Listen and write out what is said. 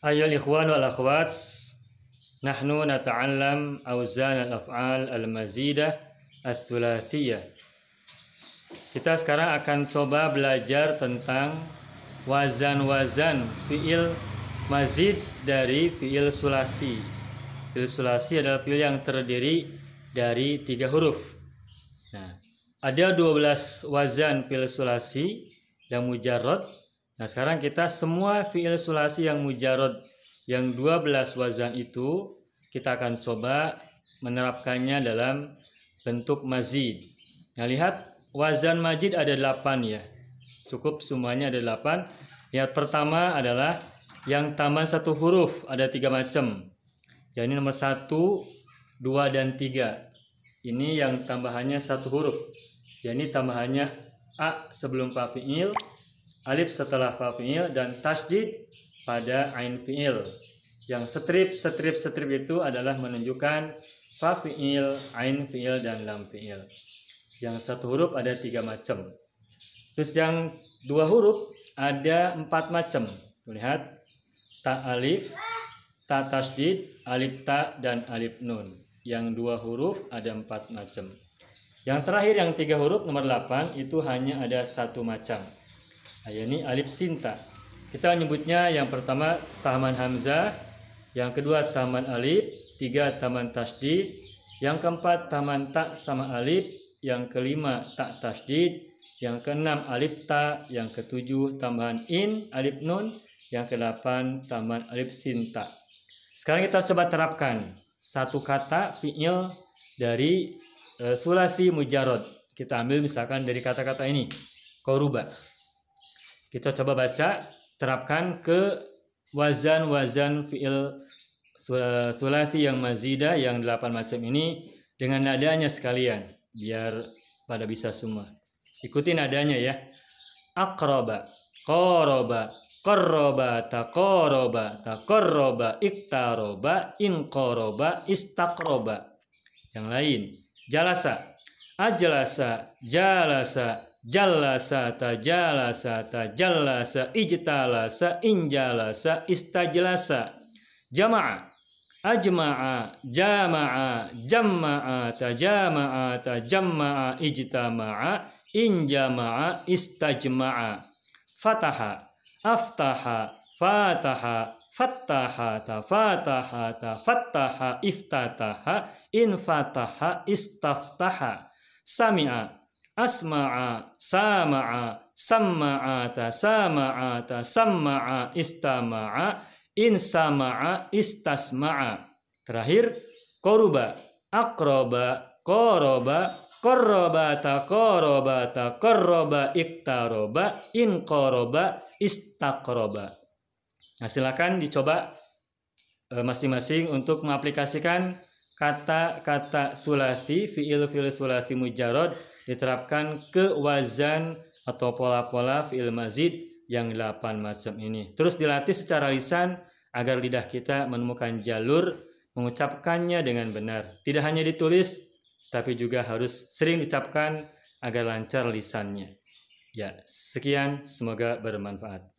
Ayol ikhwan wal akhwat Nahnu nata'allam awzan al-af'al al-mazidah al-thulathiyah Kita sekarang akan coba belajar tentang Wazan-wazan fi'il mazid dari fi'il sulasi Fi'il sulasi adalah fi'il yang terdiri dari tiga huruf Nah, ada 12 wazan fi'il sulasi yang mujarrad Nah sekarang kita semua fi'il sulasi yang mujarod yang 12 wazan itu kita akan coba menerapkannya dalam bentuk mazid. Nah lihat wazan majid ada 8 ya. Cukup semuanya ada 8. Yang pertama adalah yang tambah satu huruf ada tiga macam. Ya ini nomor 1, 2, dan 3. Ini yang tambahannya satu huruf. Ya ini tambahannya A sebelum pak fi'il alif setelah fa fi'il dan tasdid pada ain fi'il. Yang strip, strip, strip itu adalah menunjukkan fa fi'il, ain fi'il, dan lam fi'il. Yang satu huruf ada tiga macam. Terus yang dua huruf ada empat macam. Lihat, ta alif, ta tasdid, alif ta, dan alif nun. Yang dua huruf ada empat macam. Yang terakhir yang tiga huruf nomor 8 itu hanya ada satu macam. Nah, yakni alif sinta. Kita menyebutnya yang pertama taman hamzah, yang kedua taman alif, tiga taman tasdid, yang keempat taman tak sama alif, yang kelima tak tasdid, yang keenam alif ta, yang ketujuh tambahan in alif nun, yang kedelapan taman alif sinta. Sekarang kita coba terapkan satu kata fi'il dari e, sulasi mujarod. Kita ambil misalkan dari kata-kata ini. Koruba. Kita coba baca, terapkan ke wazan-wazan fi'il sulasi yang mazida yang delapan macam ini dengan nadanya sekalian biar pada bisa semua. Ikuti nadanya ya. Akroba, koroba, koroba takoroba, takoroba, iktaroba, inkoroba, istakroba. Yang lain. Jalasa, ajalasa, jalasa, sa tajalasa sa ijtalasa injalasa istajlasa jama'a ajma'a jama'a jama'a ta jamaa ta jamaa ijtama'a injama'a istajma'a fataha aftaha fataha fataha ta fataha ta fataha iftataha infataha istaftaha sami'a asma'a sama'a sama'a ta sama'a istama'a insama'a istasma'a terakhir koruba akroba koroba Koroba ta koroba iktaroba inkoroba istakroba. Nah silakan dicoba eh, masing-masing untuk mengaplikasikan kata-kata sulasi fiil fiil sulasi mujarod diterapkan ke wazan atau pola-pola fiil mazid yang delapan macam ini. Terus dilatih secara lisan agar lidah kita menemukan jalur mengucapkannya dengan benar. Tidak hanya ditulis, tapi juga harus sering diucapkan agar lancar lisannya. Ya, sekian, semoga bermanfaat.